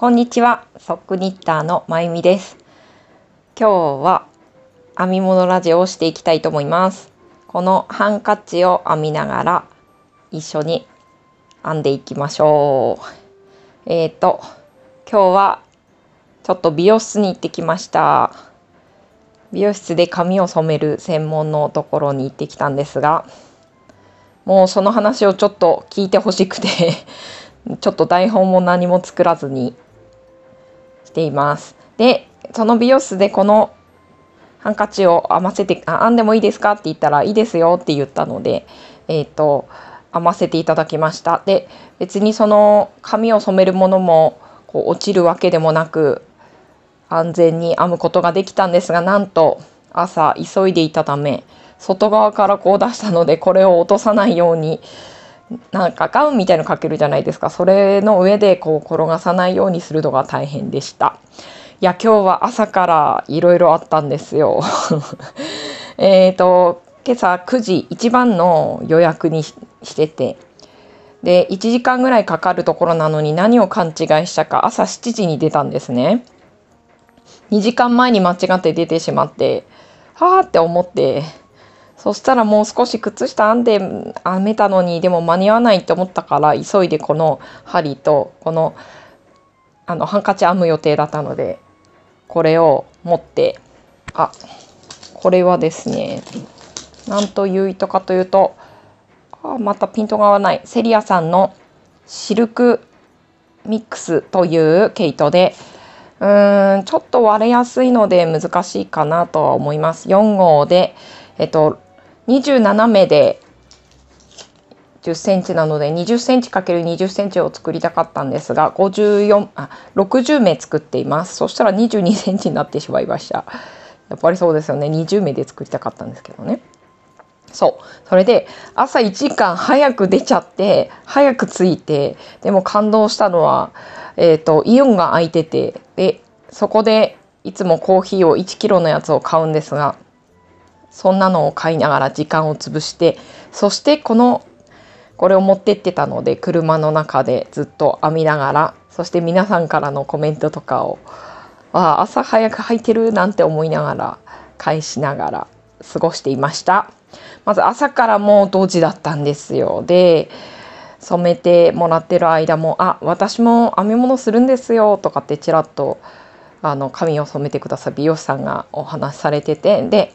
こんにちは、ソックニッターのまゆみです。今日は編み物ラジオをしていきたいと思います。このハンカチを編みながら一緒に編んでいきましょう。えっ、ー、と、今日はちょっと美容室に行ってきました。美容室で髪を染める専門のところに行ってきたんですが、もうその話をちょっと聞いてほしくて ちょっと台本も何も作らずにています。で、その美容室でこのハンカチを編ませて、あ編んでもいいですかって言ったら、いいですよって言ったので、えっ、ー、と、編ませていただきました。で、別にその髪を染めるものもこう落ちるわけでもなく、安全に編むことができたんですが、なんと朝急いでいたため、外側からこう出したので、これを落とさないように、なんかガウンみたいのかけるじゃないですか。それの上でこう転がさないようにするのが大変でした。いや、今日は朝からいろいろあったんですよ。えっと、今朝9時一番の予約にしてて、で、1時間ぐらいかかるところなのに何を勘違いしたか朝7時に出たんですね。2時間前に間違って出てしまって、はあって思って、そしたらもう少し靴下編んで編めたのにでも間に合わないって思ったから急いでこの針とこのあのハンカチ編む予定だったのでこれを持ってあこれはですねなんという糸かというとあまたピントが合わないセリアさんのシルクミックスという毛糸でうーんちょっと割れやすいので難しいかなとは思います。4号でえっと27目で10センチなので20センチかける2 0センチを作りたかったんですが54あ60目作っていますそしたら22センチになってしまいましたやっぱりそうですよね20目で作りたかったんですけどねそうそれで朝1時間早く出ちゃって早く着いてでも感動したのは、えーと、イオンが空いててでそこでいつもコーヒーを1キロのやつを買うんですがそんなのを買いながら時間を潰してそしてこのこれを持ってってたので車の中でずっと編みながらそして皆さんからのコメントとかを「ああ、朝早く履いてる」なんて思いながら返しながら過ごしていましたまず朝からもう同時だったんですよで染めてもらってる間も「あ私も編み物するんですよ」とかってちらっとあの髪を染めてくださる美容師さんがお話しされててで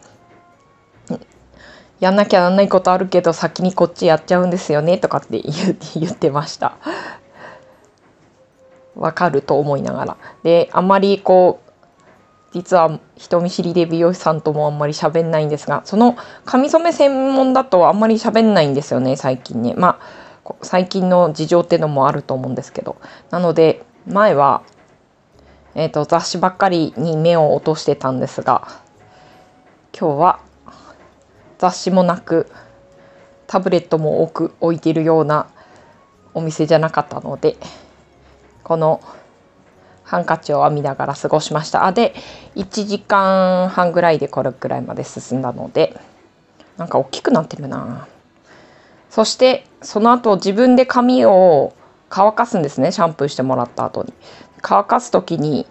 やんなきゃなんないことあるけど先にこっちやっちゃうんですよねとかって言 ってました。わかると思いながら。であんまりこう実は人見知りで美容師さんともあんまり喋んないんですがその髪染め専門だとあんまり喋んないんですよね最近ね。まあ最近の事情ってのもあると思うんですけどなので前は、えーと雑誌ばっかりに目を落としてたんですが今日は雑誌もなくタブレットも多く置いているようなお店じゃなかったのでこのハンカチを編みながら過ごしましたあで1時間半ぐらいでこれくらいまで進んだのでなんか大きくなってるなそしてその後自分で髪を乾かすんですねシャンプーしてもらった後に乾かす時に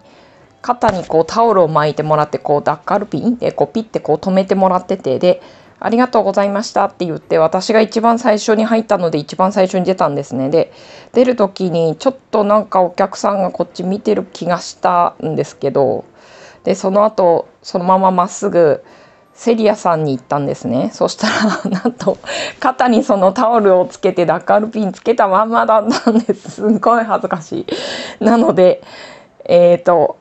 肩にこうタオルを巻いてもらってこうダッカルピンでこうピッてこう止めてもらっててでありがとうございましたって言って私が一番最初に入ったので一番最初に出たんですねで出る時にちょっとなんかお客さんがこっち見てる気がしたんですけどでその後そのまままっすぐセリアさんに行ったんですねそしたら なんと肩にそのタオルをつけてダッカルピンつけたまんまだったんですすごい恥ずかしいなのでえっ、ー、と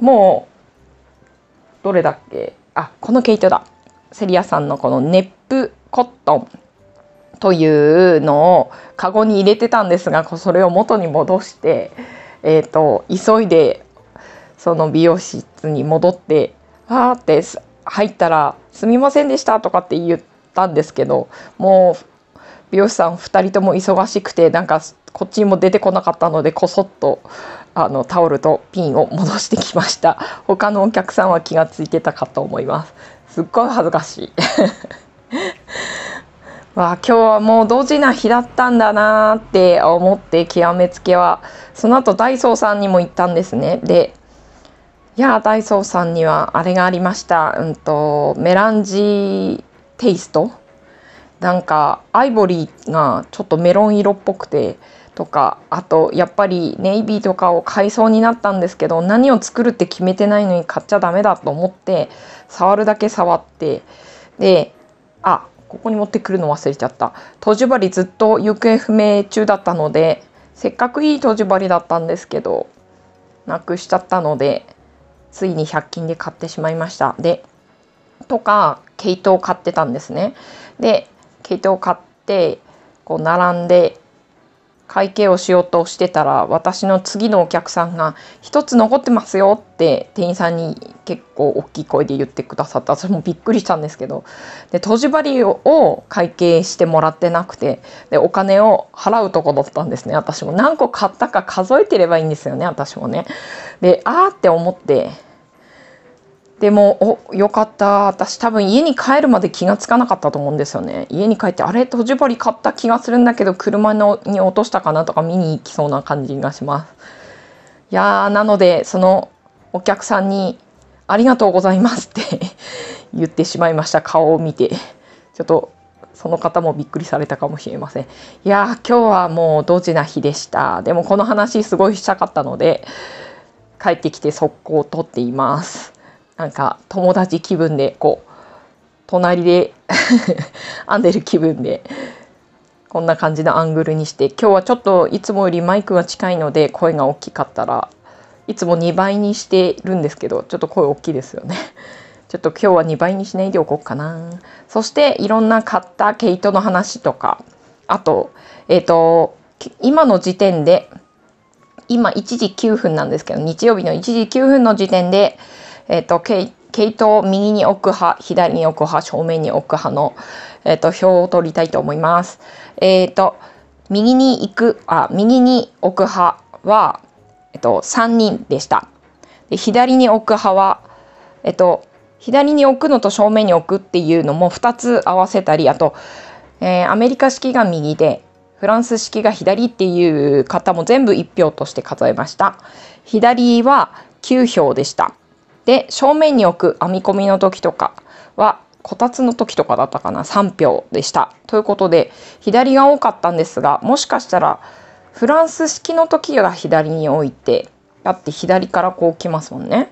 もうどれだっけあこの毛糸だセリアさんのこのネップコットンというのをカゴに入れてたんですがそれを元に戻して、えーと、急いでその美容室に戻って「あ」って入ったら「すみませんでした」とかって言ったんですけどもう美容師さん2人とも忙しくてなんかこっちにも出てこなかったのでこそっとあのタオルとピンを戻してきました他のお客さんは気が付いてたかと思いますすっごい恥ずかしい わ今日はもうドジな日だったんだなーって思って極めつけはその後ダイソーさんにも行ったんですねでいやダイソーさんにはあれがありました、うんと、メランジテイストなんかアイボリーがちょっとメロン色っぽくてとかあとやっぱりネイビーとかを買いそうになったんですけど何を作るって決めてないのに買っちゃダメだと思って触るだけ触ってであここに持ってくるの忘れちゃったとじ針ずっと行方不明中だったのでせっかくいいとじ針だったんですけどなくしちゃったのでついに100均で買ってしまいましたでとか毛糸を買ってたんですねで毛糸を買ってこう並んで会計をしようとしてたら私の次のお客さんが「1つ残ってますよ」って店員さんに結構大きい声で言ってくださったそれもびっくりしたんですけどで閉じ針を会計してもらってなくてでお金を払うとこだったんですね私も何個買ったか数えてればいいんですよね私もね。でああって思ってでもおよかった私多分家に帰るまで気が付かなかったと思うんですよね家に帰ってあれとじぼリ買った気がするんだけど車のに落としたかなとか見に行きそうな感じがしますいやーなのでそのお客さんに「ありがとうございます」って 言ってしまいました顔を見てちょっとその方もびっくりされたかもしれませんいやー今日はもうドジな日でしたでもこの話すごいしたかったので帰ってきて速攻を取っていますなんか友達気分でこう隣で編んでる気分でこんな感じのアングルにして今日はちょっといつもよりマイクが近いので声が大きかったらいつも2倍にしてるんですけどちょっと声大きいですよね。ちょっと今日は2倍にしないでおこうかな。そしていろんな買った毛糸の話とかあとえっ、ー、と今の時点で今1時9分なんですけど日曜日の1時9分の時点でえっと、毛糸を右に置く派、左に置く派、正面に置く派の、えっと、表を取りたいと思います。えっと、右に行く、あ、右に置く派は、えっと、3人でした。で左に置く派は、えっと、左に置くのと正面に置くっていうのも2つ合わせたり、あと、えー、アメリカ式が右で、フランス式が左っていう方も全部1票として数えました。左は9票でした。で正面に置く編み込みの時とかはこたつの時とかだったかな3票でした。ということで左が多かったんですがもしかしたらフランス式の時が左に置いてだって左からこう来ますもんね。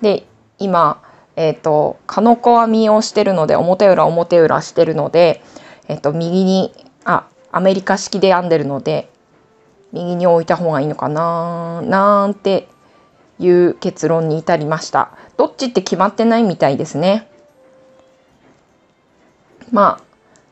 で今えっ、ー、とかのこ編みをしてるので表裏表裏してるので、えっ、ー、と右にあアメリカ式で編んでるので右に置いた方がいいのかななんていう結論に至りました。どっちって決まってないみたいですね。まあ、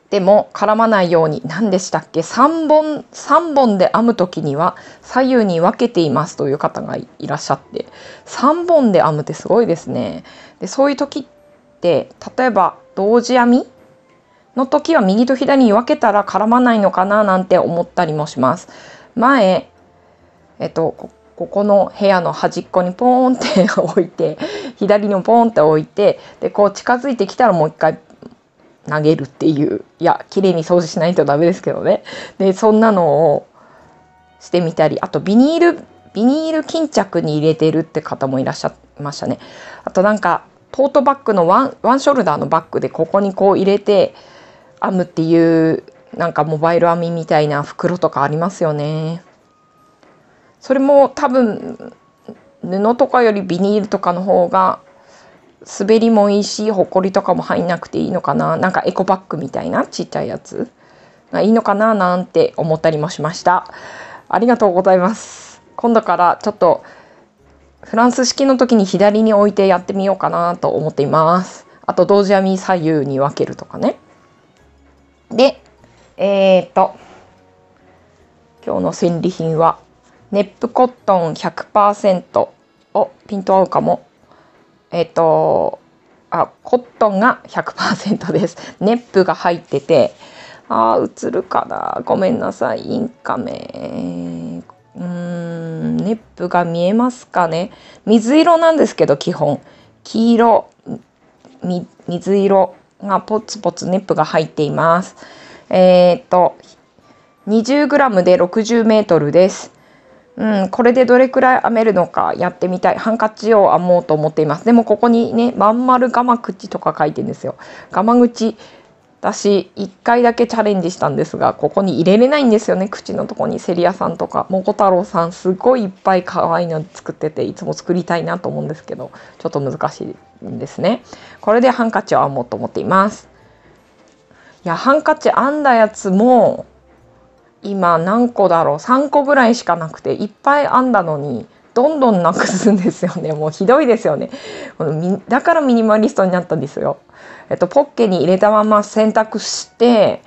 でも絡まないように何でしたっけ3本3本で編む時には左右に分けていますという方がいらっしゃって3本で編むってすごいですね。でそういう時って例えば同時編みの時は右と左に分けたら絡まないのかななんて思ったりもします。前えっとここの部屋の端っこにポーンって 置いて左にポーンって置いてでこう近づいてきたらもう一回投げるっていういや綺麗に掃除しないとダメですけどねでそんなのをしてみたりあとビニールビニール巾着に入れてるって方もいらっしゃいましたねあとなんかトートバッグのワンワンショルダーのバッグでここにこう入れて編むっていうなんかモバイル編みみたいな袋とかありますよね。それも多分布とかよりビニールとかの方が滑りもいいしほこりとかも入んなくていいのかななんかエコバッグみたいなちっちゃいやつがいいのかななんて思ったりもしましたありがとうございます今度からちょっとフランス式の時に左に置いてやってみようかなと思っていますあと同時編み左右に分けるとかねでえー、っと今日の戦利品はネップコットン100%をピント合うかもえっ、ー、とあコットンが100%ですネップが入っててあー映るかなごめんなさいインカメうーんネップが見えますかね水色なんですけど基本黄色水色がポツポツネップが入っていますえっ、ー、と 20g で 60m ですうん、これでどれくらい編めるのかやってみたいハンカチを編もうと思っていますでもここにねまん丸ガマ口とか書いてんですよガマ口私1回だけチャレンジしたんですがここに入れれないんですよね口のとこにセリアさんとかもこ太郎さんすごいいっぱい可愛いの作ってていつも作りたいなと思うんですけどちょっと難しいんですねこれでハンカチを編もうと思っていますいやハンカチ編んだやつも今何個だろう3個ぐらいしかなくていっぱい編んだのにどんどんなくすんですよね もうひどいですよねだからミニマリストになったんですよ、えっと、ポッケに入れたまま洗濯して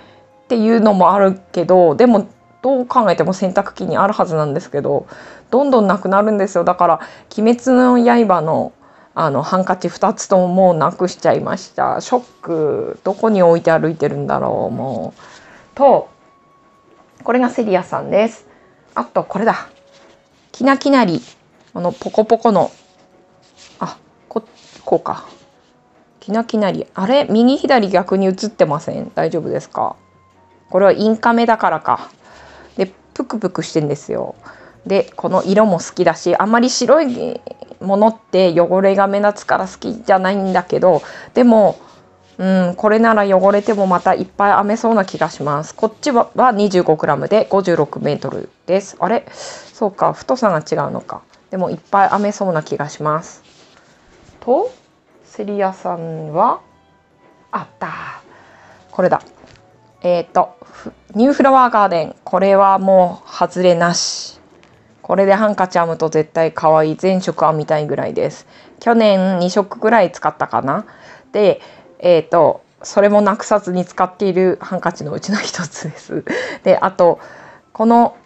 っていうのもあるけどでもどう考えても洗濯機にあるはずなんですけどどんどんなくなるんですよだから「鬼滅の刃の」あのハンカチ2つとももうなくしちゃいましたショックどこに置いて歩いてるんだろうもうとこれがセリアさんです。あと、これだ。きなきなり。あのポコポコの。あ、こ、こうか。きなきなり。あれ右左逆に映ってません。大丈夫ですかこれはインカメだからか。で、プクプクしてんですよ。で、この色も好きだし、あまり白いものって汚れが目立つから好きじゃないんだけど、でも、うん、これなら汚れてもまたいっぱい編めそうな気がします。こっちは 25g で 56m です。あれそうか、太さが違うのか。でもいっぱい編めそうな気がします。と、セリアさんは、あったこれだ。えっ、ー、と、ニューフラワーガーデン。これはもう外れなし。これでハンカチ編むと絶対可愛い。全色編みたいぐらいです。去年2色ぐらい使ったかな。で、えっ、ー、とそれもなくさずに使っているハンカチのうちの一つです。であとこの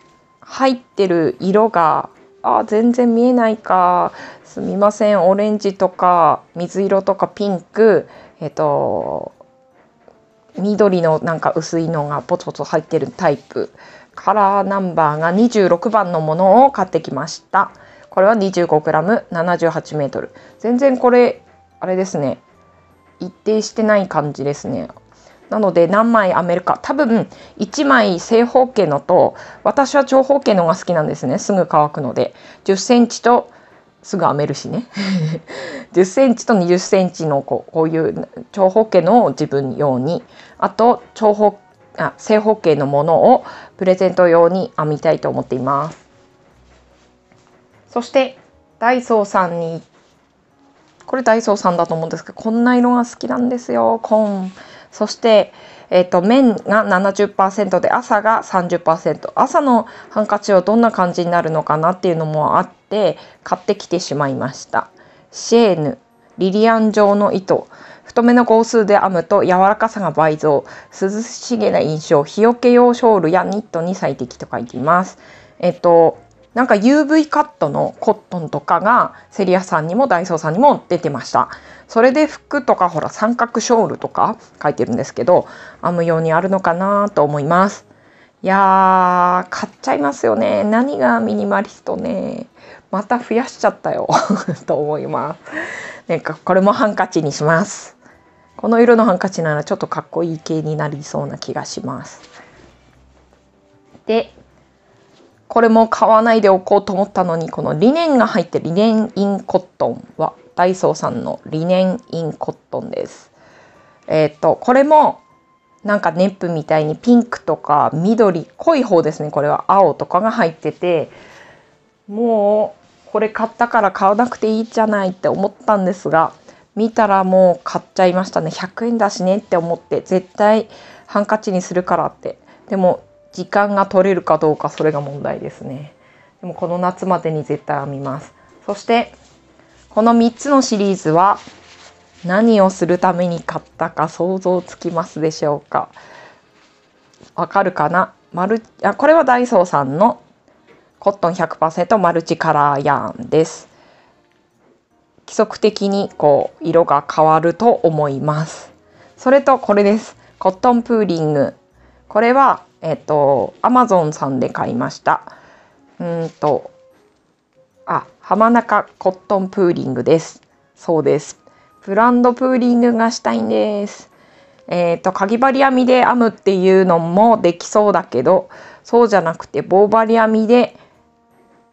入ってる色があ全然見えないかすみませんオレンジとか水色とかピンクえっ、ー、と緑のなんか薄いのがポツポツ入ってるタイプカラーナンバーが26番のものを買ってきましたこれは 25g78m 全然これあれですね一定してない感じですね。なので何枚編めるか多分1枚正方形のと私は長方形のが好きなんですねすぐ乾くので1 0センチとすぐ編めるしね1 0 センチと2 0センチのこうこういう長方形のを自分用にあと長方あ正方形のものをプレゼント用に編みたいと思っています。そしてダイソーさんに行っこれダイソーさんだと思うんですけどこんな色が好きなんですよコーンそしてえっと、麺が70%で朝が30%朝のハンカチはどんな感じになるのかなっていうのもあって買ってきてしまいましたシェーヌリリアン状の糸太めの号数で編むと柔らかさが倍増涼しげな印象日よけ用ショールやニットに最適と書いていますえっとなんか UV カットのコットンとかがセリアさんにもダイソーさんにも出てました。それで服とかほら三角ショールとか書いてるんですけど、編むようにあるのかなと思います。いやー、買っちゃいますよね。何がミニマリストね。また増やしちゃったよ と思います。なんかこれもハンカチにします。この色のハンカチならちょっとかっこいい系になりそうな気がします。で、これも買わないでおこうと思ったのに、このリネンが入ってリネンインコットンは、ダイソーさんのリネンインコットンです。えっ、と、これもなんかネップみたいにピンクとか緑、濃い方ですね、これは青とかが入ってて、もうこれ買ったから買わなくていいじゃないって思ったんですが、見たらもう買っちゃいましたね。100円だしねって思って、絶対ハンカチにするからって。でも時間が取れるかどうかそれが問題ですねでもこの夏までに絶対編みますそしてこの3つのシリーズは何をするために買ったか想像つきますでしょうかわかるかなマルあこれはダイソーさんのコットン100%マルチカラーヤーンです規則的にこう色が変わると思いますそれとこれですコットンプーリングこれはえっ、ー、と、アマゾンさんで買いました。うんと、あ、浜中コットンプーリングです。そうです。ブランドプーリングがしたいんです。えっ、ー、と、かぎ針編みで編むっていうのもできそうだけど、そうじゃなくて棒針編みで、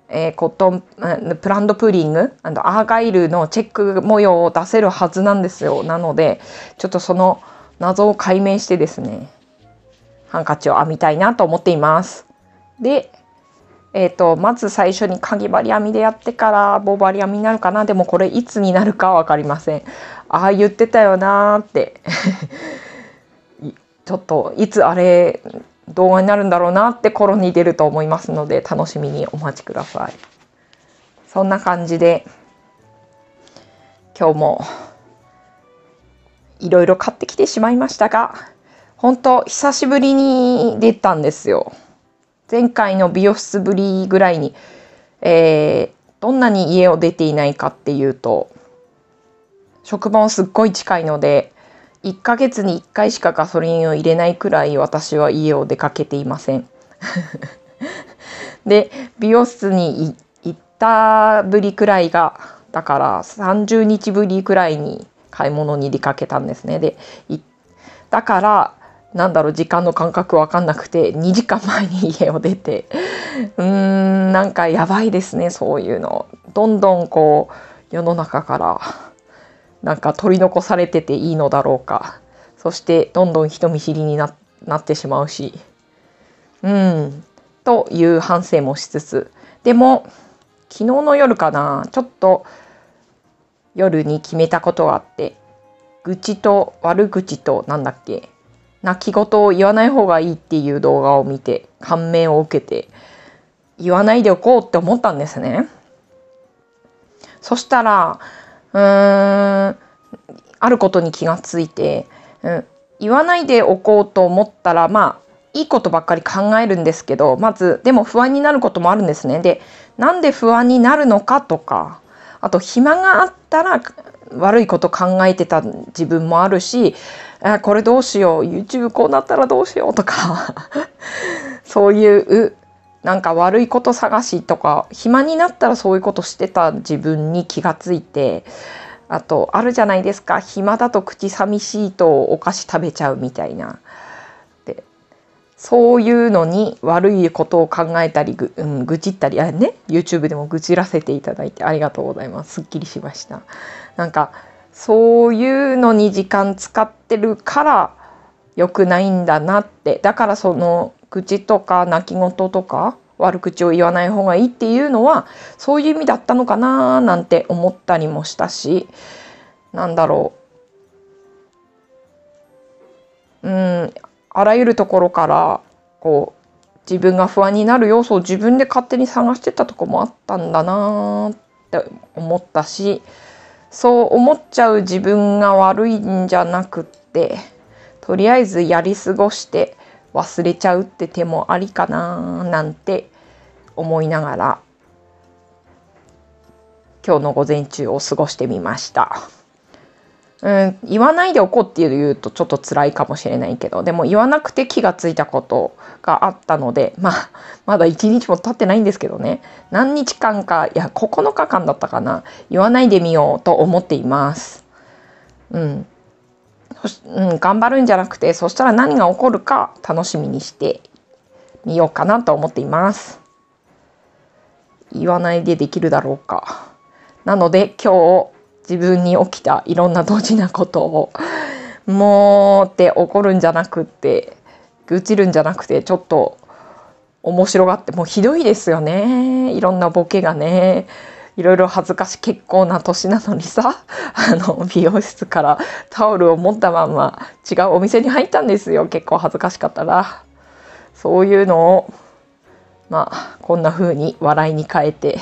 えー、コットン、ブランドプーリングアーガイルのチェック模様を出せるはずなんですよ。なので、ちょっとその謎を解明してですね、ハンカチを編みたいなと思っています。で、えーと、まず最初にかぎ針編みでやってから棒針編みになるかなでもこれいつになるか分かりませんああ言ってたよなーって ちょっといつあれ動画になるんだろうなって頃に出ると思いますので楽しみにお待ちくださいそんな感じで今日もいろいろ買ってきてしまいましたが本当久しぶりに出たんですよ。前回の美容室ぶりぐらいに、えー、どんなに家を出ていないかっていうと、職場もすっごい近いので、1ヶ月に1回しかガソリンを入れないくらい私は家を出かけていません。で、美容室に行ったぶりくらいが、だから30日ぶりくらいに買い物に出かけたんですね。で、だからなんだろう、時間の感覚わかんなくて、2時間前に家を出て、うーん、なんかやばいですね、そういうの。どんどんこう、世の中から、なんか取り残されてていいのだろうか。そして、どんどん人見知りにななってしまうし。うん、という反省もしつつ。でも、昨日の夜かな、ちょっと夜に決めたことがあって、愚痴と悪口となんだっけ泣き言を言わない方がいいっていう動画を見て感銘を受けて言わないでおこうって思ったんですね。そしたらうーんあることに気がついて、うん、言わないでおこうと思ったらまあいいことばっかり考えるんですけどまずでも不安になることもあるんですね。でなんで不安になるのかとかあと暇があったら悪いこと考えてた自分もあるしあこれどうしよう YouTube こうなったらどうしようとか そういうなんか悪いこと探しとか暇になったらそういうことしてた自分に気がついてあとあるじゃないですか暇だと口寂しいとお菓子食べちゃうみたいな。でそういうのに悪いことを考えたりぐ、うん、愚痴ったりあね YouTube でも愚痴らせていただいてありがとうございますすっきりしましたなんかそういうのに時間使ってるから良くないんだなってだからその口とか泣き言とか悪口を言わない方がいいっていうのはそういう意味だったのかななんて思ったりもしたしなんだろううんあらゆるところからこう自分が不安になる要素を自分で勝手に探してたとこもあったんだなって思ったしそう思っちゃう自分が悪いんじゃなくってとりあえずやり過ごして忘れちゃうって手もありかななんて思いながら今日の午前中を過ごしてみました。うん、言わないでおこうっていうとちょっと辛いかもしれないけどでも言わなくて気がついたことがあったので まあまだ1日も経ってないんですけどね何日間かいや9日間だったかな言わないでみようと思っています。うんうん、頑張るんじゃなくてそしたら何が起こるか楽しみにしてみようかなと思っています。言わないでできるだろうか。なので今日自分に起きたいろんなドジなことをもうって怒るんじゃなくて愚痴るんじゃなくてちょっと面白がってもうひどいですよねいろんなボケがねいろいろ恥ずかしい結構な年なのにさ あの美容室からタオルを持ったまま違うお店に入ったんですよ結構恥ずかしかったらそういうのをまあこんな風に笑いに変えて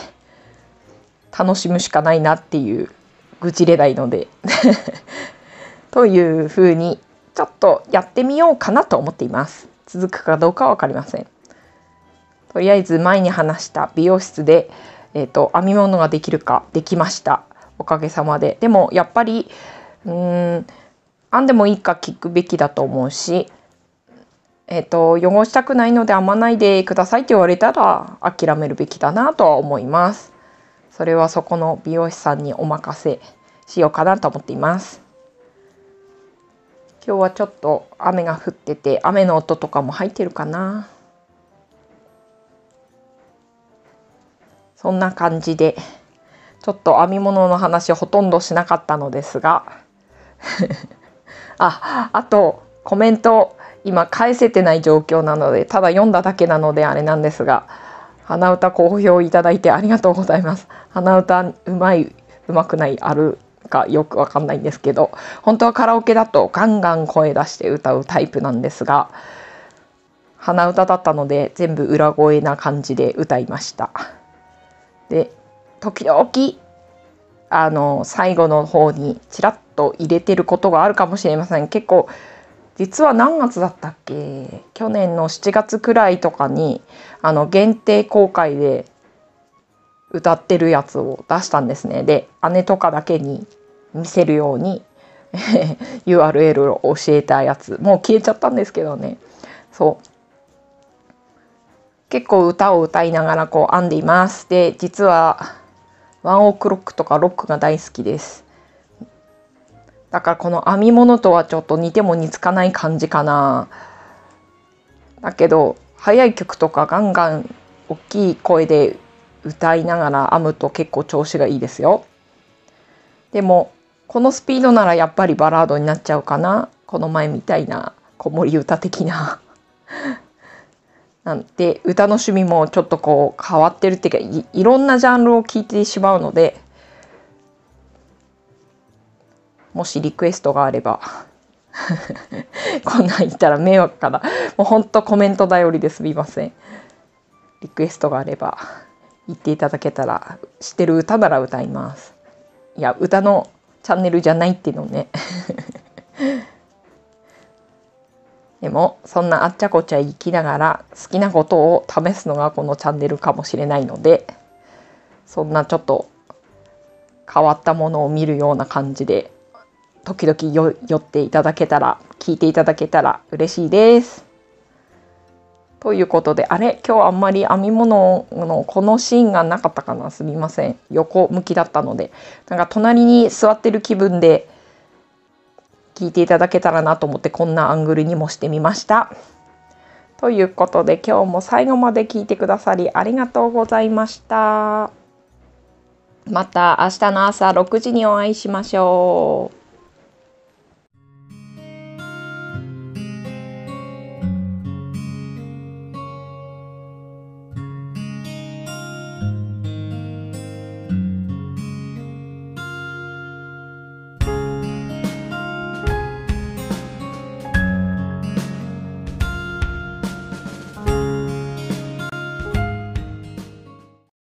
楽しむしかないなっていう愚痴れないので というふうにちょっとやってみようかなと思っています続くかどうかは分かりませんとりあえず前に話した美容室で、えーと、と編み物ができるかできましたおかげさまででもやっぱりうん編んでもいいか聞くべきだと思うしえっ、ー、と汚したくないので編まないでくださいって言われたら諦めるべきだなとは思いますそれはそこの美容師さんにお任せしようかなと思っています今日はちょっと雨が降ってて雨の音とかも入ってるかなそんな感じでちょっと編み物の話ほとんどしなかったのですが ああとコメント今返せてない状況なのでただ読んだだけなのであれなんですが鼻歌好評いただいてありがとうございます。鼻歌うまい、うまくない、あるかよくわかんないんですけど、本当はカラオケだとガンガン声出して歌うタイプなんですが、鼻歌だったので全部裏声な感じで歌いました。で、時々、あの、最後の方にちらっと入れてることがあるかもしれません。結構実は何月だったっけ去年の7月くらいとかにあの限定公開で歌ってるやつを出したんですねで姉とかだけに見せるように URL を教えたやつもう消えちゃったんですけどねそう結構歌を歌いながらこう編んでいますで実はワンオクロックとかロックが大好きですだからこの編み物とはちょっと似ても似つかない感じかな。だけど速い曲とかガンガン大きい声で歌いながら編むと結構調子がいいですよ。でもこのスピードならやっぱりバラードになっちゃうかな。この前みたいな子守歌的な なんて歌の趣味もちょっとこう変わってるっていうかいろんなジャンルを聴いてしまうのでもしリクエストがあれば こんなん言ったら迷惑かな。もうほんとコメント頼りですみません。リクエストがあれば言っていただけたら、知ってる歌なら歌います。いや、歌のチャンネルじゃないっていうのね。でも、そんなあっちゃこちゃ生きながら好きなことを試すのがこのチャンネルかもしれないので、そんなちょっと変わったものを見るような感じで時々よ寄っていただけたら聞いていただけたら嬉しいです。ということであれ今日あんまり編み物のこのシーンがなかったかなすみません横向きだったのでなんか隣に座ってる気分で聞いていただけたらなと思ってこんなアングルにもしてみました。ということで今日も最後まで聞いてくださりありがとうございました。また明日の朝6時にお会いしましょう。